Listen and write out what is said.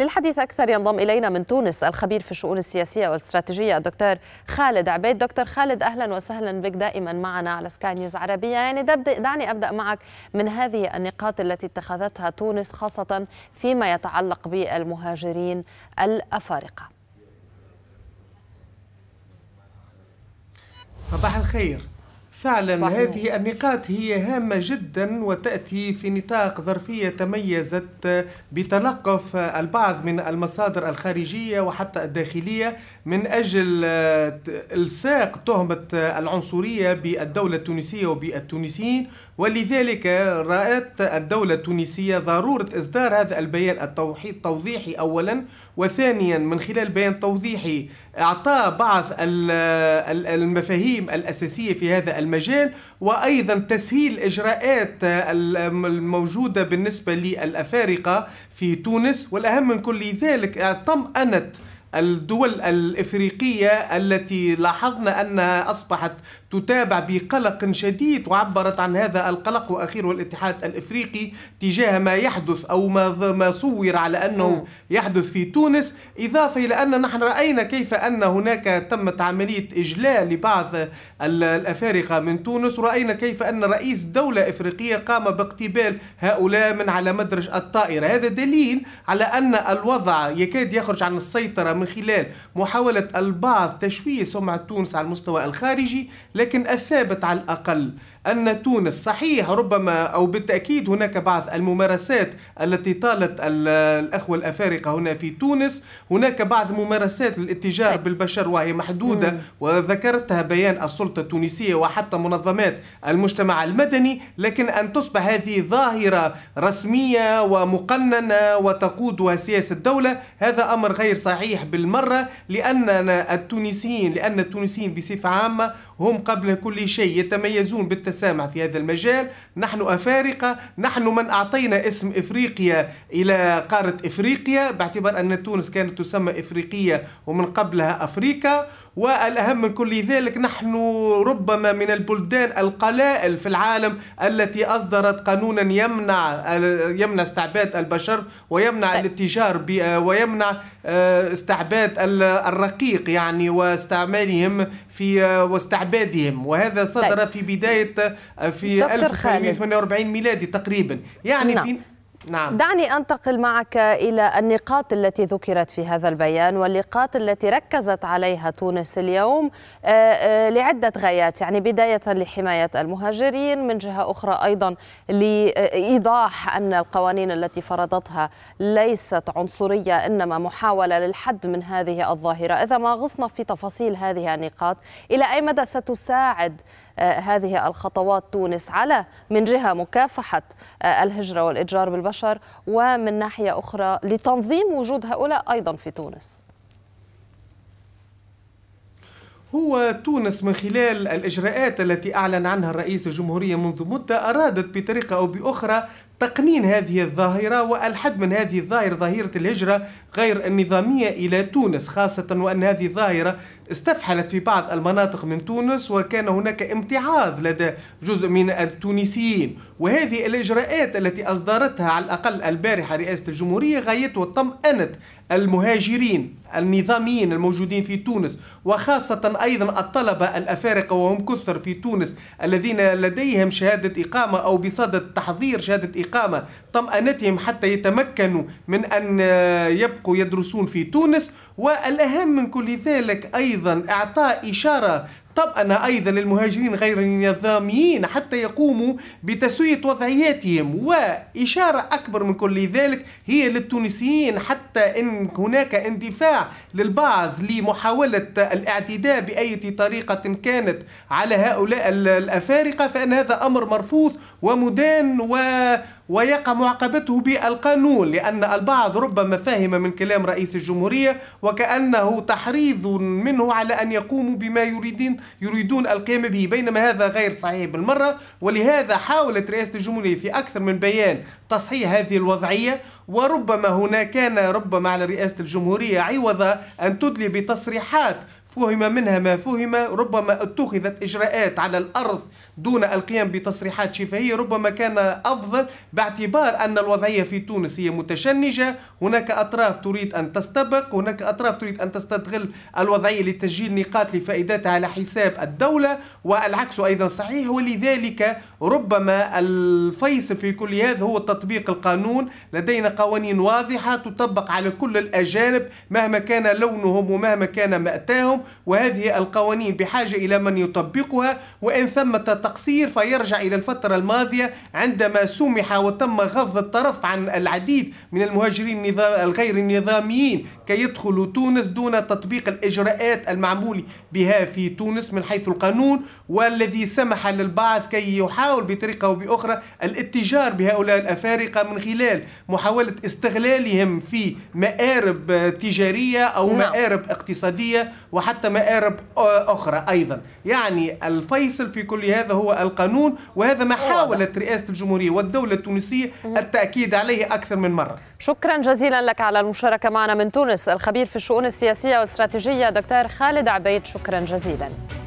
للحديث أكثر ينضم إلينا من تونس الخبير في الشؤون السياسية والاستراتيجية الدكتور خالد عبيد دكتور خالد أهلا وسهلا بك دائما معنا على سكاي نيوز عربية يعني دعني أبدأ معك من هذه النقاط التي اتخذتها تونس خاصة فيما يتعلق بالمهاجرين الأفارقة صباح الخير فعلا هذه النقاط هي هامة جدا وتأتي في نطاق ظرفية تميزت بتلقف البعض من المصادر الخارجية وحتى الداخلية من أجل إلصاق تهمة العنصرية بالدولة التونسية وبالتونسيين ولذلك رأت الدولة التونسية ضرورة إصدار هذا البيان التوضيحي أولا وثانيا من خلال بيان توضيحي أعطى بعض المفاهيم الأساسية في هذا المجال المجال وايضا تسهيل الاجراءات آه، الموجوده بالنسبه للافارقه في تونس والاهم من كل ذلك طمأنت الدول الافريقيه التي لاحظنا انها اصبحت تتابع بقلق شديد وعبرت عن هذا القلق واخيره الاتحاد الافريقي تجاه ما يحدث او ما ما صور على انه يحدث في تونس اضافه الى ان نحن راينا كيف ان هناك تمت عمليه اجلاء لبعض الافارقه من تونس وراينا كيف ان رئيس دوله افريقيه قام باقتبال هؤلاء من على مدرج الطائره هذا دليل على ان الوضع يكاد يخرج عن السيطره من خلال محاولة البعض تشويه سمعة تونس على المستوى الخارجي لكن أثابت على الأقل أن تونس صحيح ربما أو بالتأكيد هناك بعض الممارسات التي طالت الأخوة الأفارقة هنا في تونس هناك بعض ممارسات للاتجار طيب. بالبشر وهي محدودة وذكرتها بيان السلطة التونسية وحتى منظمات المجتمع المدني لكن أن تصبح هذه ظاهرة رسمية ومقننة وتقودها سياسة الدولة هذا أمر غير صحيح بالمرة لأننا التونسيين لأن التونسيين بصفة عامة هم قبل كل شيء يتميزون بالتسامح متسامع في هذا المجال نحن أفارقة نحن من أعطينا اسم إفريقيا إلى قارة إفريقيا باعتبار أن تونس كانت تسمى إفريقية ومن قبلها أفريقيا والأهم من كل ذلك نحن ربما من البلدان القلائل في العالم التي أصدرت قانونا يمنع يمنع استعباد البشر ويمنع طيب. الاتجار ويمنع آه، استعباد الرقيق يعني واستعمالهم في آه، واستعبادهم وهذا صدر طيب. في بداية في 1548 ميلادي تقريبا يعني نعم. في نعم. دعني أنتقل معك إلى النقاط التي ذكرت في هذا البيان والنقاط التي ركزت عليها تونس اليوم آه، آه، لعدة غايات يعني بداية لحماية المهاجرين من جهة أخرى أيضا لإيضاح أن القوانين التي فرضتها ليست عنصرية إنما محاولة للحد من هذه الظاهرة إذا ما غصنا في تفاصيل هذه النقاط إلى أي مدى ستساعد آه، هذه الخطوات تونس على من جهة مكافحة الهجرة والإتجار بالبشر البشر ومن ناحية أخرى لتنظيم وجود هؤلاء أيضا في تونس هو تونس من خلال الإجراءات التي أعلن عنها الرئيس الجمهورية منذ مدة أرادت بطريقة أو بأخرى تقنين هذه الظاهرة والحد من هذه الظاهرة ظاهرة الهجرة غير النظامية إلى تونس خاصة وأن هذه الظاهرة استفحلت في بعض المناطق من تونس وكان هناك امتعاض لدى جزء من التونسيين وهذه الإجراءات التي أصدرتها على الأقل البارحة رئاسة الجمهورية غايتها طمأنة المهاجرين النظاميين الموجودين في تونس وخاصة أيضا الطلبة الأفارقة وهم كثر في تونس الذين لديهم شهادة إقامة أو بصدد تحضير شهادة إقامة طمأنتهم حتى يتمكنوا من أن آه، يبقوا يدرسون في تونس والأهم من كل ذلك أيضا إعطاء إشارة طبعا أيضا للمهاجرين غير النظاميين حتى يقوموا بتسوية وضعياتهم وإشارة أكبر من كل ذلك هي للتونسيين حتى إن هناك اندفاع للبعض لمحاولة الاعتداء بأي طريقة كانت على هؤلاء الأفارقة فإن هذا أمر مرفوض ومدان و ويقع معاقبته بالقانون لأن البعض ربما فهم من كلام رئيس الجمهورية وكأنه تحريض منه على أن يقوموا بما يريدين يريدون القيام به بينما هذا غير صحيح بالمرة ولهذا حاولت رئاسة الجمهورية في أكثر من بيان تصحيح هذه الوضعية وربما هنا كان ربما على رئاسة الجمهورية عوض أن تدلي بتصريحات فهم منها ما فهم ربما اتخذت إجراءات على الأرض دون القيام بتصريحات شفهية ربما كان أفضل باعتبار أن الوضعية في تونس هي متشنجة هناك أطراف تريد أن تستبق هناك أطراف تريد أن تستغل الوضعية لتسجيل نقاط لفائدتها على حساب الدولة والعكس أيضا صحيح ولذلك ربما الفيصل في كل هذا هو تطبيق القانون لدينا قوانين واضحة تطبق على كل الأجانب مهما كان لونهم ومهما كان مأتاهم وهذه القوانين بحاجة إلى من يطبقها وإن ثمة تقصير فيرجع إلى الفترة الماضية عندما سمح وتم غض الطرف عن العديد من المهاجرين النظام الغير النظاميين كي يدخلوا تونس دون تطبيق الإجراءات المعمول بها في تونس من حيث القانون والذي سمح للبعض كي يحاول بطريقة أو بأخرى الاتجار بهؤلاء الأفارقة من خلال محاولة استغلالهم في مآرب تجارية أو نعم. مآرب اقتصادية وحتى وحتى مآرب آه، أخرى أيضا يعني الفيصل في كل هذا هو القانون وهذا ما حاولت رئاسة الجمهورية والدولة التونسية التأكيد عليه أكثر من مرة شكرا جزيلا لك على المشاركة معنا من تونس الخبير في الشؤون السياسية والاستراتيجية دكتور خالد عبيد شكرا جزيلا